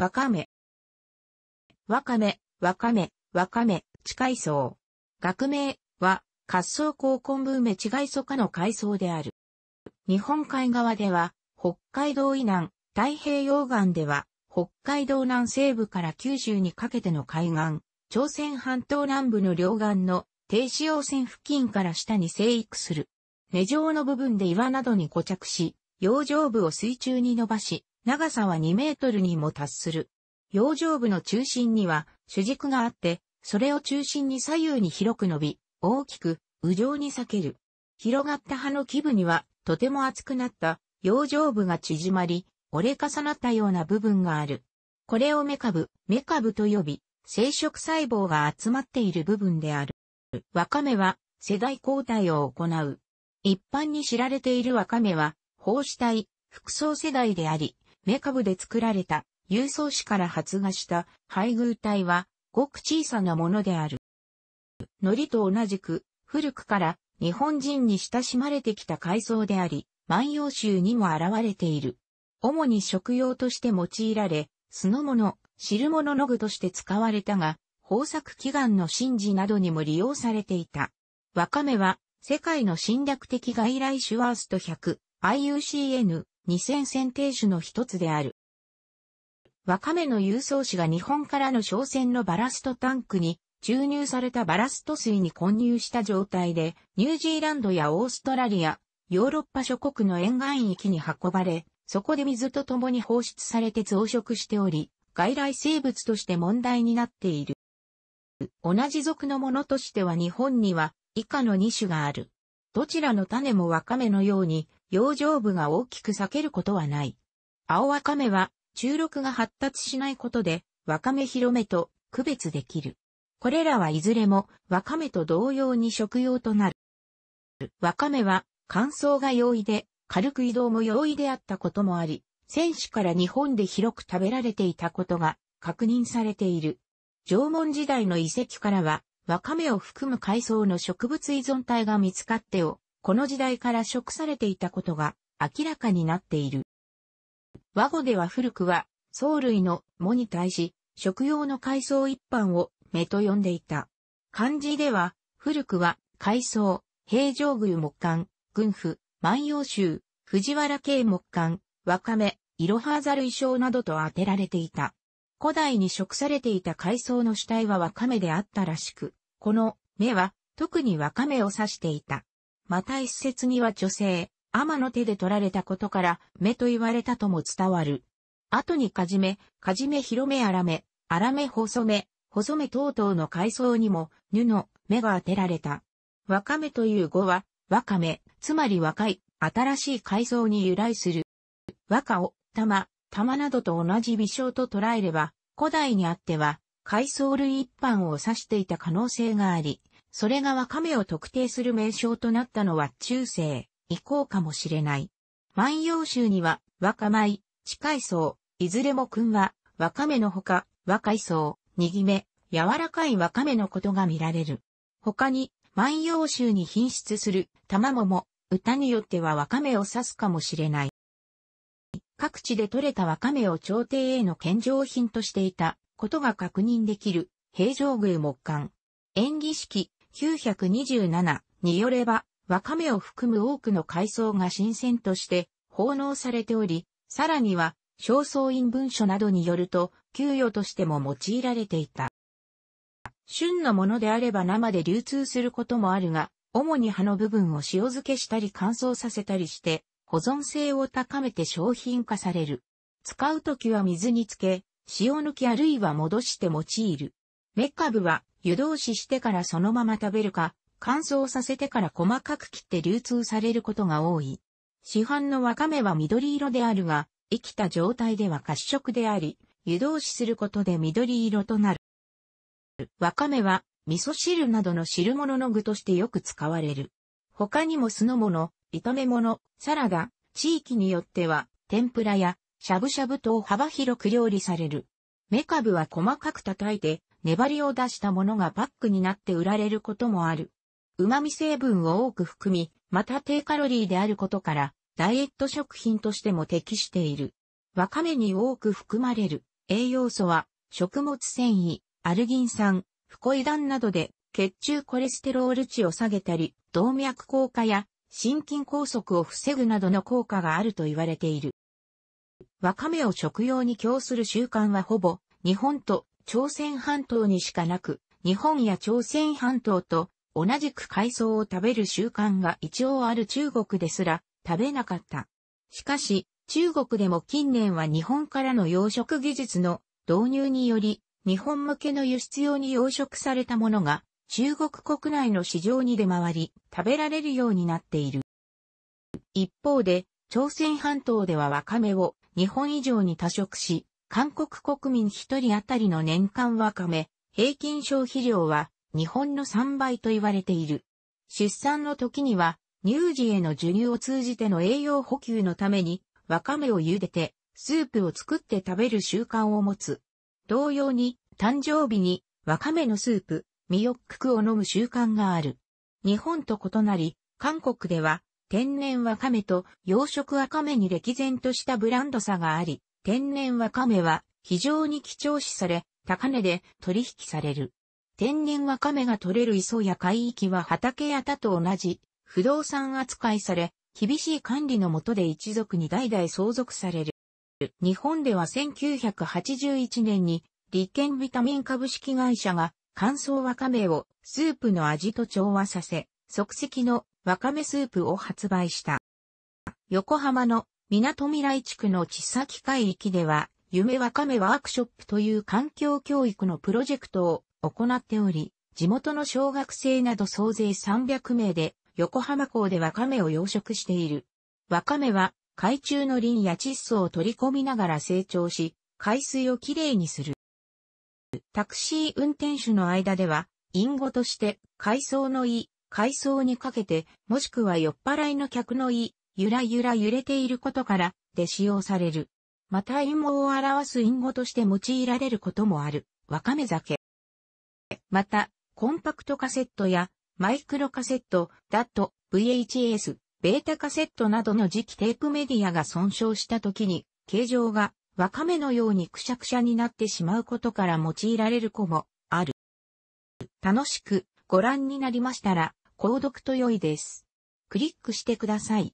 わかめ。わかめ、わかめ、わかめ、地海藻。学名は、滑走高根布梅メ地外素化の海藻である。日本海側では、北海道以南、太平洋岸では、北海道南西部から九州にかけての海岸、朝鮮半島南部の両岸の低潮線付近から下に生育する。根状の部分で岩などに固着し、洋上部を水中に伸ばし、長さは2メートルにも達する。洋上部の中心には主軸があって、それを中心に左右に広く伸び、大きく、右上に裂ける。広がった葉の基部には、とても厚くなった洋上部が縮まり、折れ重なったような部分がある。これをメカブ、メカブと呼び、生殖細胞が集まっている部分である。ワカメは世代交代を行う。一般に知られているワカメは、胞子体、複層世代であり、メカブで作られた、郵送紙から発芽した配偶体は、ごく小さなものである。海苔と同じく、古くから日本人に親しまれてきた海藻であり、万葉集にも現れている。主に食用として用いられ、酢の物、汁物の具として使われたが、豊作祈願の神事などにも利用されていた。わかめは、世界の侵略的外来種ワースト100、IUCN 2000選定種の一つである。ワカメの輸送紙が日本からの商船のバラストタンクに注入されたバラスト水に混入した状態で、ニュージーランドやオーストラリア、ヨーロッパ諸国の沿岸域に運ばれ、そこで水と共に放出されて増殖しており、外来生物として問題になっている。同じ属のものとしては日本には以下の2種がある。どちらの種もワカメのように洋上部が大きく裂けることはない。青ワカメは、中録が発達しないことで、ワカメ広めと区別できる。これらはいずれも、ワカメと同様に食用となる。ワカメは、乾燥が容易で、軽く移動も容易であったこともあり、戦士から日本で広く食べられていたことが確認されている。縄文時代の遺跡からは、ワカメを含む海藻の植物依存体が見つかっておこの時代から食されていたことが明らかになっている。和語では古くは、藻類の藻に対し、食用の海藻一般を目と呼んでいた。漢字では、古くは、海藻、平城宮木管、軍府、万葉集、藤原系木管、わかめ、いろはざる衣装などと当てられていた。古代に食されていた海藻の主体はわかめであったらしく、この目は特にわかめを指していた。また一説には女性、天の手で取られたことから、目と言われたとも伝わる。後にかじめ、かじめ広め荒め、荒め細め、細め等々の階層にも、ぬの目が当てられた。わかめという語は、わかめ、つまり若い、新しい階層に由来する。和歌を、玉、玉などと同じ微笑と捉えれば、古代にあっては、階層類一般を指していた可能性があり、それがワカメを特定する名称となったのは中世以降かもしれない。万葉集には、若イ、近い層、いずれも君は、若メのほか、若い層、にぎめ、柔らかい若メのことが見られる。他に、万葉集に品質する、卵も、歌によっては若メを指すかもしれない。各地で採れた若メを朝廷への献上品としていたことが確認できる、平城宮木簡。演技式、927によれば、わかめを含む多くの海藻が新鮮として奉納されており、さらには、正倉院文書などによると、給与としても用いられていた。旬のものであれば生で流通することもあるが、主に葉の部分を塩漬けしたり乾燥させたりして、保存性を高めて商品化される。使うときは水につけ、塩抜きあるいは戻して用いる。メカブは湯通ししてからそのまま食べるか、乾燥させてから細かく切って流通されることが多い。市販のわかめは緑色であるが、生きた状態では褐色であり、湯通しすることで緑色となる。わかめは、味噌汁などの汁物の具としてよく使われる。他にも酢の物、炒め物、サラダ、地域によっては、天ぷらや、しゃぶしゃぶと幅広く料理される。メカブは細かく叩いて、粘りを出したものがパックになって売られることもある。旨味成分を多く含み、また低カロリーであることから、ダイエット食品としても適している。わかめに多く含まれる栄養素は、食物繊維、アルギン酸、フコイダンなどで、血中コレステロール値を下げたり、動脈硬化や心筋梗塞を防ぐなどの効果があると言われている。わかめを食用に供する習慣はほぼ日本と朝鮮半島にしかなく、日本や朝鮮半島と同じく海藻を食べる習慣が一応ある中国ですら食べなかった。しかし、中国でも近年は日本からの養殖技術の導入により、日本向けの輸出用に養殖されたものが中国国内の市場に出回り、食べられるようになっている。一方で、朝鮮半島ではワカメを日本以上に多食し、韓国国民一人当たりの年間わかめ、平均消費量は日本の3倍と言われている。出産の時には、乳児への授乳を通じての栄養補給のために、わかめを茹でて、スープを作って食べる習慣を持つ。同様に、誕生日に、わかめのスープ、ミヨッククを飲む習慣がある。日本と異なり、韓国では、天然わかめと養殖わかめに歴然としたブランド差があり、天然ワカメは非常に貴重視され、高値で取引される。天然ワカメが取れる磯や海域は畑や他と同じ、不動産扱いされ、厳しい管理のもとで一族に代々相続される。日本では1981年に、立憲ビタミン株式会社が乾燥わかめをスープの味と調和させ、即席のわかめスープを発売した。横浜の港未来地区の千崎海域では、夢わかめワークショップという環境教育のプロジェクトを行っており、地元の小学生など総勢300名で横浜港でわかめを養殖している。わかめは海中の林や窒素を取り込みながら成長し、海水をきれいにする。タクシー運転手の間では、隠語として、海藻の胃、海藻にかけて、もしくは酔っ払いの客の胃ゆらゆら揺れていることからで使用される。また陰謀を表す隠語として用いられることもある、わかめ酒。また、コンパクトカセットやマイクロカセット、ダット、VHS、ベータカセットなどの磁気テープメディアが損傷した時に、形状がわかめのようにくしゃくしゃになってしまうことから用いられる子もある。楽しくご覧になりましたら、購読と良いです。クリックしてください。